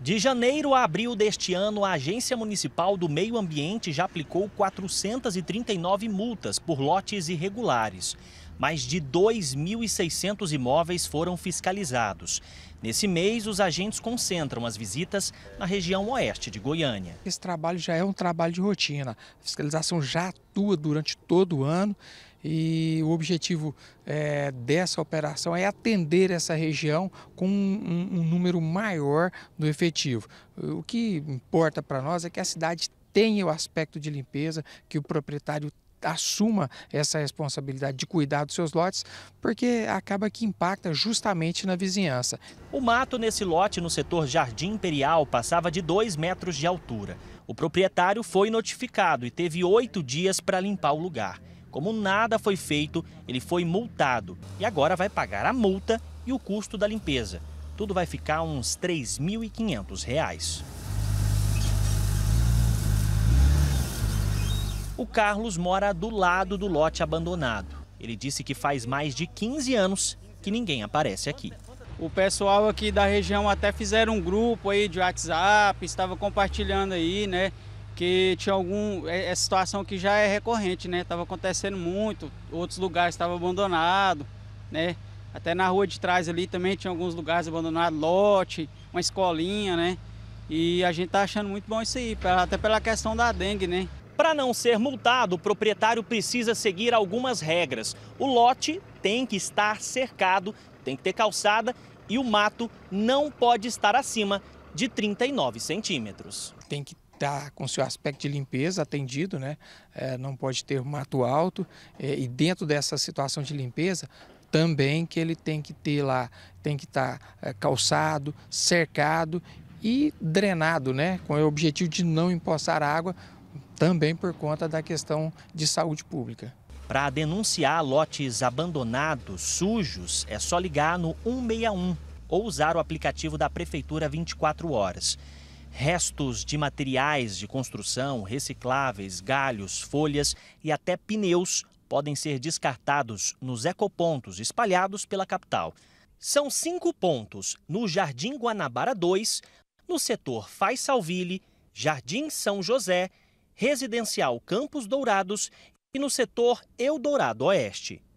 De janeiro a abril deste ano, a Agência Municipal do Meio Ambiente já aplicou 439 multas por lotes irregulares. Mais de 2.600 imóveis foram fiscalizados. Nesse mês, os agentes concentram as visitas na região oeste de Goiânia. Esse trabalho já é um trabalho de rotina. A fiscalização já atua durante todo o ano e o objetivo é, dessa operação é atender essa região com um, um número maior do efetivo. O que importa para nós é que a cidade tenha o aspecto de limpeza, que o proprietário assuma essa responsabilidade de cuidar dos seus lotes, porque acaba que impacta justamente na vizinhança. O mato nesse lote no setor Jardim Imperial passava de 2 metros de altura. O proprietário foi notificado e teve oito dias para limpar o lugar. Como nada foi feito, ele foi multado e agora vai pagar a multa e o custo da limpeza. Tudo vai ficar uns R$ 3.500. O Carlos mora do lado do lote abandonado. Ele disse que faz mais de 15 anos que ninguém aparece aqui. O pessoal aqui da região até fizeram um grupo aí de WhatsApp, estava compartilhando aí, né? porque tinha algum é, é situação que já é recorrente, né? Tava acontecendo muito, outros lugares estavam abandonados, né? Até na rua de trás ali também tinha alguns lugares abandonados, lote, uma escolinha, né? E a gente tá achando muito bom isso aí, até pela questão da dengue, né? Para não ser multado, o proprietário precisa seguir algumas regras. O lote tem que estar cercado, tem que ter calçada e o mato não pode estar acima de 39 centímetros. Tem que está com seu aspecto de limpeza atendido, né? É, não pode ter mato alto é, e dentro dessa situação de limpeza também que ele tem que ter lá, tem que estar tá, é, calçado, cercado e drenado, né? Com o objetivo de não empossar água também por conta da questão de saúde pública. Para denunciar lotes abandonados, sujos, é só ligar no 161 ou usar o aplicativo da Prefeitura 24 horas. Restos de materiais de construção, recicláveis, galhos, folhas e até pneus podem ser descartados nos ecopontos espalhados pela capital. São cinco pontos no Jardim Guanabara 2, no setor Faisalville, Jardim São José, Residencial Campos Dourados e no setor Eldorado Oeste.